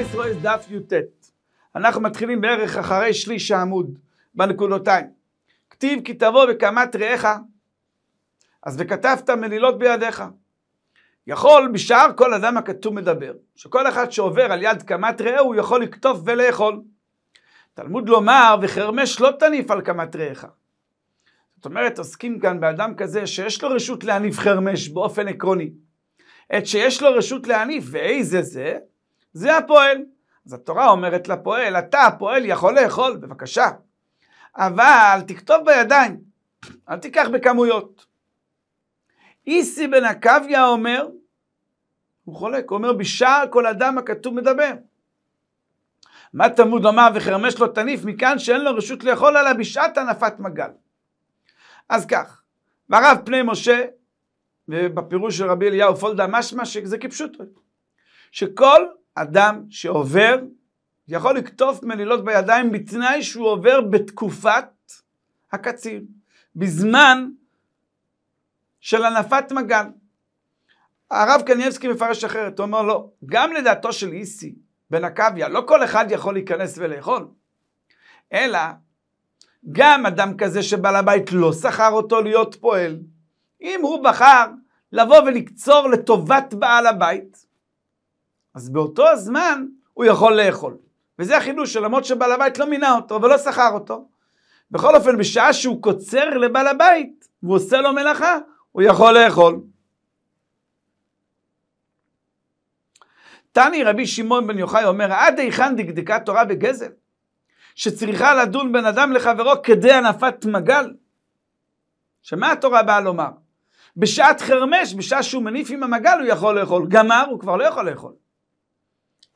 ישראל דף י"ט. אנחנו מתחילים בערך אחרי שליש העמוד, בנקודותיים. כתיב כי תבוא בקמת רעך, אז וכתבת מלילות בידיך. יכול בשאר כל אדם הכתוב מדבר, שכל אחד שעובר על יד קמת רעהו יכול לכתוב ולאכול. תלמוד לומר וחרמש לא תניף על קמת רעך. זאת אומרת, עוסקים כאן באדם כזה שיש לו רשות להניף חרמש באופן עקרוני. את שיש לו רשות להניף, ואיזה זה? זה הפועל. אז התורה אומרת לפועל, אתה הפועל יכול לאכול, בבקשה. אבל תכתוב בידיים, אל תיקח בכמויות. איסי בן עקביה אומר, הוא חולק, הוא אומר בשער כל אדם הכתוב מדבר. מה תמוד לומר וחרמש לו תניף מכאן שאין לו רשות לאכול אלא בשעת הנפת מגל. אז כך, והרב פני משה, ובפירוש של רבי אליהו פולדה משמע שזה כפשוט, שכל אדם שעובר יכול לקטוף מלילות בידיים בתנאי שהוא עובר בתקופת הקציר, בזמן של הנפת מגל. הרב קניאבסקי מפרש אחרת, הוא אומר לו, גם לדעתו של איסי בן עקביה, לא כל אחד יכול להיכנס ולאכול, אלא גם אדם כזה שבעל הבית לא שכר אותו להיות פועל, אם הוא בחר לבוא ולקצור לטובת בעל הבית, אז באותו הזמן הוא יכול לאכול. וזה החידוש שלמרות שבעל הבית לא מינה אותו ולא שכר אותו. בכל אופן, בשעה שהוא קוצר לבעל הבית והוא עושה לו מלאכה, הוא יכול לאכול. תני רבי שמעון בן יוחאי אומר, עד היכן דקדקה תורה בגזל? שצריכה לדון בין אדם לחברו כדי הנפת מגל? שמה התורה באה לומר? בשעת חרמש, בשעה שהוא מניף עם המגל, הוא יכול לאכול. גמר, הוא כבר לא יכול לאכול.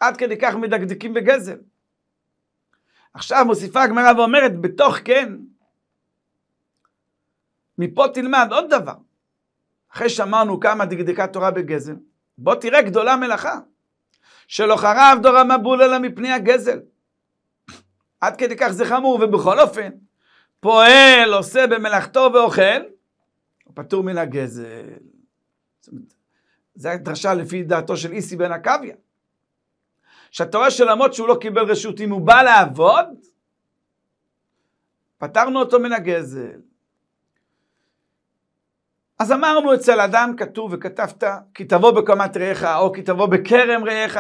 עד כדי כך מדקדקים בגזל. עכשיו מוסיפה הגמרא ואומרת, בתוך כן, מפה תלמד עוד דבר. אחרי שאמרנו כמה דקדקה תורה בגזל, בוא תראה גדולה מלאכה. שלא חרב דור המבול אלא מפני הגזל. עד כדי כך זה חמור, ובכל אופן, פועל, עושה במלאכתו ואוכל, הוא פטור מן הגזל. זו הדרשה לפי דעתו של איסי בן עקביה. שהתורה שלמרות שהוא לא קיבל רשות, אם הוא בא לעבוד, פטרנו אותו מן הגזל. אז אמרנו אצל אדם כתוב וכתבת כי תבוא בקומת רעך או כי תבוא בכרם רעך.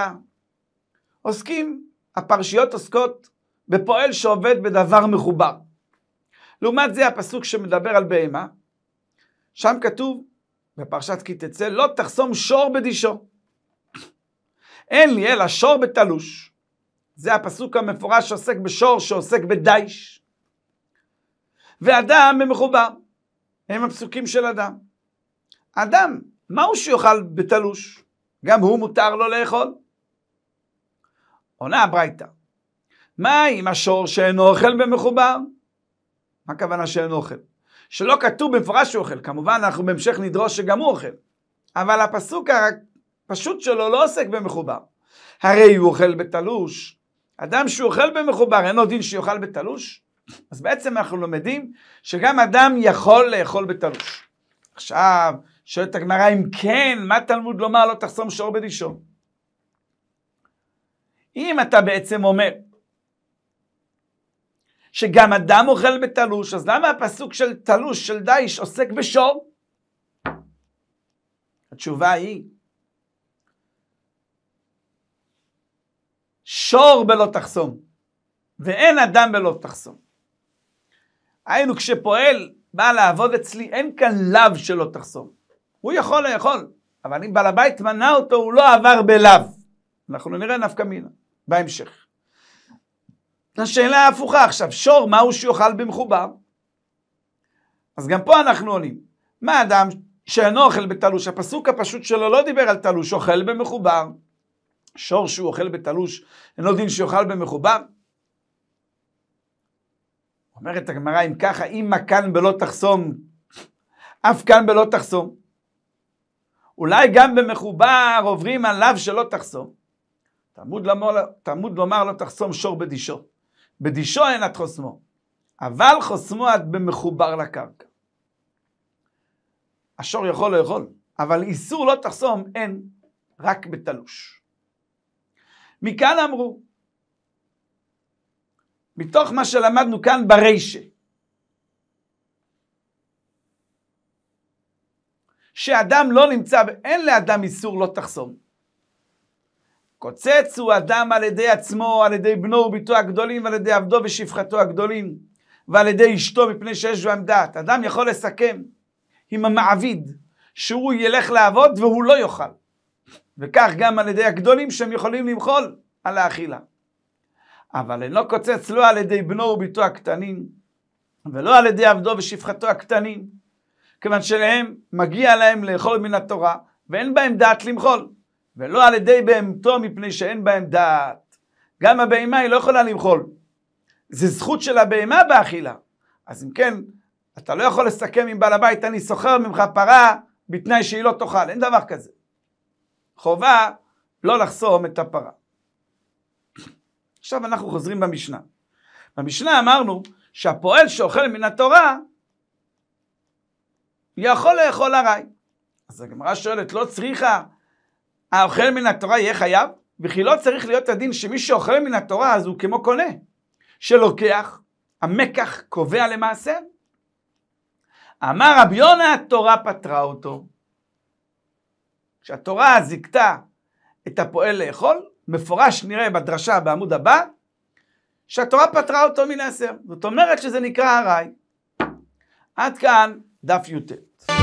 עוסקים, הפרשיות עוסקות בפועל שעובד בדבר מחובר. לעומת זה הפסוק שמדבר על בהמה, שם כתוב בפרשת כי תצא לא תחסום שור בדישו. אין לי אלא שור בתלוש. זה הפסוק המפורש שעוסק בשור, שעוסק בדיש. ואדם במחובר, הם הפסוקים של אדם. אדם, מה הוא שיאכל בתלוש? גם הוא מותר לו לאכול. עונה הברייתא, מה עם השור שאינו אוכל במחובר? מה הכוונה שאינו אוכל? שלא כתוב במפורש שהוא אוכל, כמובן אנחנו בהמשך נדרוש שגם הוא אוכל. אבל הפסוק פשוט שלו לא עוסק במחובר. הרי הוא אוכל בתלוש. אדם שאוכל במחובר, אין לו דין שיאכל בתלוש? אז בעצם אנחנו לומדים שגם אדם יכול לאכול בתלוש. עכשיו, שואלת הגמרא, אם כן, מה תלמוד לומר לא תחסום שור בדישו? אם אתה בעצם אומר שגם אדם אוכל בתלוש, אז למה הפסוק של תלוש, של דיש, עוסק בשור? התשובה היא שור בלא תחסום, ואין אדם בלא תחסום. היינו, כשפועל בא לעבוד אצלי, אין כאן לאו שלא תחסום. הוא יכול, הוא יכול, אבל אם בעל הבית מנע אותו, הוא לא עבר בלאו. אנחנו נראה נפקא מינה בהמשך. השאלה ההפוכה עכשיו, שור, מהו שיאכל במחובר? אז גם פה אנחנו עונים. מה אדם שאינו אוכל בתלוש? הפסוק הפשוט שלו לא דיבר על תלוש, אוכל במחובר. שור שהוא אוכל בתלוש, אין לו דין שיאכל במחובר? אומרת הגמרא, אם ככה, אם מכאן בלא תחסום, אף כאן בלא תחסום. אולי גם במחובר עוברים עליו שלא תחסום. תלמוד לומר, תלמוד לומר לא תחסום שור בדישו. בדישו אין את חוסמו, אבל חוסמו את במחובר לקרקע. השור יכול לאכול, אבל איסור לא תחסום אין רק בתלוש. מכאן אמרו. מתוך מה שלמדנו כאן ברישה. שאדם לא נמצא, אין לאדם איסור לא תחסום. קוצץ הוא אדם על ידי עצמו, על ידי בנו וביתו הגדולים, ועל ידי עבדו ושפחתו הגדולים, ועל ידי אשתו מפני שיש בהם דעת. אדם יכול לסכם עם המעביד שהוא ילך לעבוד והוא לא יאכל. וכך גם על ידי הגדולים שהם יכולים למחול על האכילה. אבל אינו לא קוצץ לא על ידי בנו וביתו הקטנים, ולא על ידי עבדו ושפחתו הקטנים, כיוון שלהם מגיע להם לאכול מן התורה, ואין בהם דעת למחול, ולא על ידי בהמתו מפני שאין בהם דעת. גם הבהמה היא לא יכולה למחול. זה זכות של הבהמה באכילה. אז אם כן, אתה לא יכול לסכם עם בעל הבית, אני סוחר ממך פרה, בתנאי שהיא לא תאכל, אין דבר כזה. חובה לא לחסום את הפרה. עכשיו אנחנו חוזרים במשנה. במשנה אמרנו שהפועל שאוכל מן התורה יכול לאכול ארעי. אז הגמרא שואלת, לא צריכה האוכל מן התורה יהיה חייב? וכי לא צריך להיות הדין שמי שאוכל מן התורה אז הוא כמו קונה, שלוקח, המקח קובע למעשה. אמר רבי יונה, התורה פטרה אותו. כשהתורה זיכתה את הפועל לאכול, מפורש נראה בדרשה בעמוד הבא, שהתורה פטרה אותו מן העשר. זאת אומרת שזה נקרא ארעי. עד כאן דף י"ט.